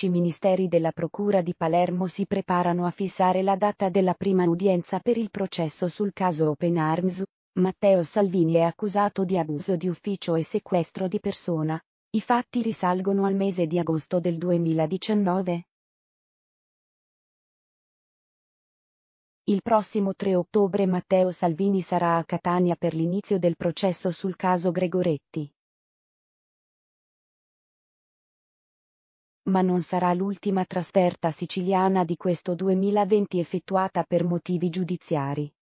11 ministeri della Procura di Palermo si preparano a fissare la data della prima udienza per il processo sul caso Open Arms. Matteo Salvini è accusato di abuso di ufficio e sequestro di persona. I fatti risalgono al mese di agosto del 2019. Il prossimo 3 ottobre Matteo Salvini sarà a Catania per l'inizio del processo sul caso Gregoretti. ma non sarà l'ultima trasferta siciliana di questo 2020 effettuata per motivi giudiziari.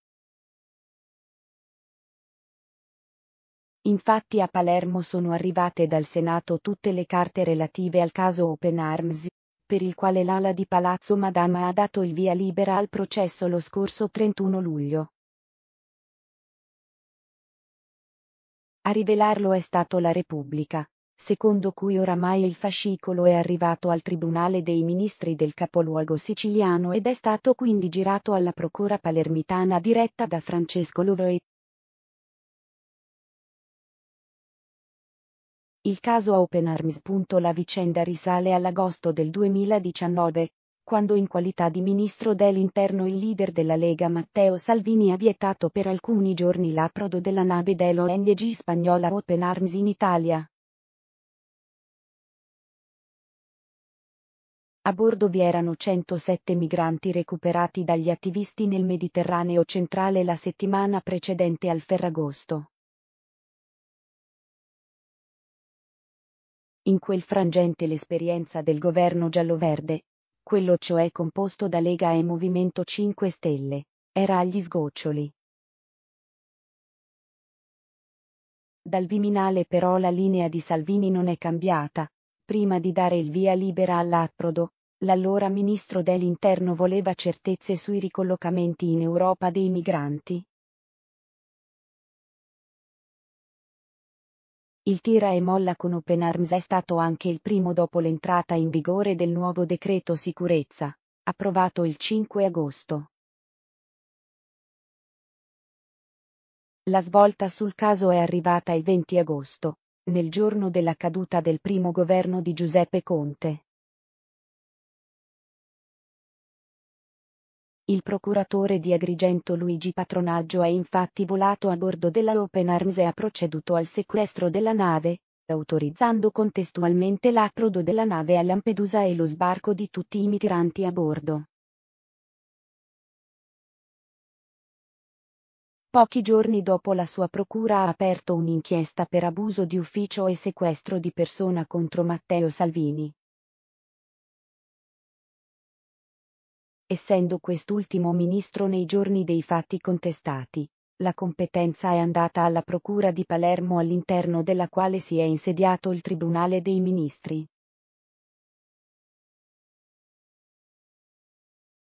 Infatti a Palermo sono arrivate dal Senato tutte le carte relative al caso Open Arms, per il quale l'ala di Palazzo Madama ha dato il via libera al processo lo scorso 31 luglio. A rivelarlo è stato la Repubblica, secondo cui oramai il fascicolo è arrivato al Tribunale dei Ministri del capoluogo siciliano ed è stato quindi girato alla Procura palermitana diretta da Francesco Lovoi. Il caso Open Arms. La vicenda risale all'agosto del 2019, quando in qualità di ministro dell'interno il leader della Lega Matteo Salvini ha vietato per alcuni giorni l'approdo della nave dell'ONG spagnola Open Arms in Italia. A bordo vi erano 107 migranti recuperati dagli attivisti nel Mediterraneo centrale la settimana precedente al Ferragosto. In quel frangente l'esperienza del governo giallo-verde, quello cioè composto da Lega e Movimento 5 Stelle, era agli sgoccioli. Dal Viminale però la linea di Salvini non è cambiata, prima di dare il via libera all'approdo, l'allora ministro dell'Interno voleva certezze sui ricollocamenti in Europa dei migranti. Il tira e molla con Open Arms è stato anche il primo dopo l'entrata in vigore del nuovo decreto sicurezza, approvato il 5 agosto. La svolta sul caso è arrivata il 20 agosto, nel giorno della caduta del primo governo di Giuseppe Conte. Il procuratore di Agrigento Luigi Patronaggio è infatti volato a bordo della Open Arms e ha proceduto al sequestro della nave, autorizzando contestualmente l'approdo della nave a Lampedusa e lo sbarco di tutti i migranti a bordo. Pochi giorni dopo la sua procura ha aperto un'inchiesta per abuso di ufficio e sequestro di persona contro Matteo Salvini. essendo quest'ultimo ministro nei giorni dei fatti contestati. La competenza è andata alla Procura di Palermo all'interno della quale si è insediato il Tribunale dei Ministri.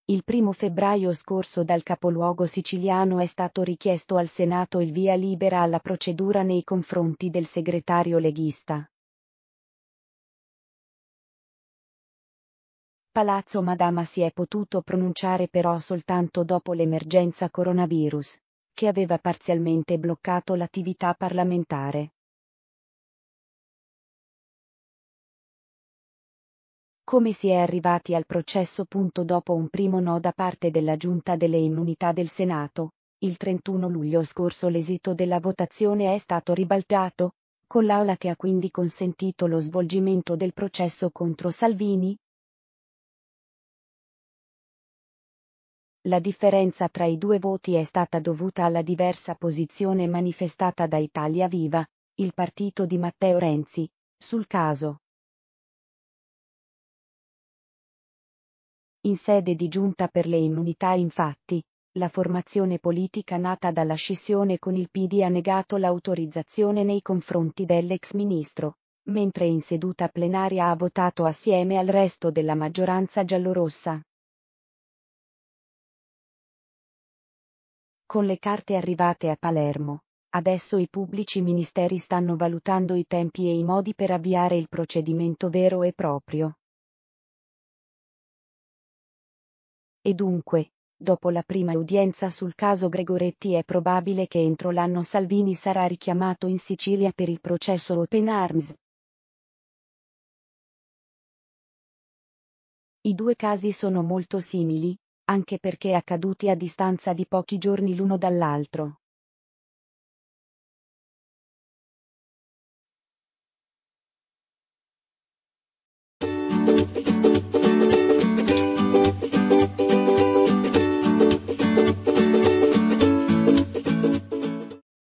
Il primo febbraio scorso dal capoluogo siciliano è stato richiesto al Senato il via libera alla procedura nei confronti del segretario leghista, Palazzo Madama si è potuto pronunciare però soltanto dopo l'emergenza coronavirus, che aveva parzialmente bloccato l'attività parlamentare. Come si è arrivati al processo? Punto dopo un primo no da parte della Giunta delle Immunità del Senato, il 31 luglio scorso l'esito della votazione è stato ribaltato, con l'Aula che ha quindi consentito lo svolgimento del processo contro Salvini, La differenza tra i due voti è stata dovuta alla diversa posizione manifestata da Italia Viva, il partito di Matteo Renzi, sul caso. In sede di giunta per le immunità infatti, la formazione politica nata dalla scissione con il PD ha negato l'autorizzazione nei confronti dell'ex ministro, mentre in seduta plenaria ha votato assieme al resto della maggioranza giallorossa. Con le carte arrivate a Palermo, adesso i pubblici ministeri stanno valutando i tempi e i modi per avviare il procedimento vero e proprio. E dunque, dopo la prima udienza sul caso Gregoretti è probabile che entro l'anno Salvini sarà richiamato in Sicilia per il processo Open Arms. I due casi sono molto simili, anche perché accaduti a distanza di pochi giorni l'uno dall'altro,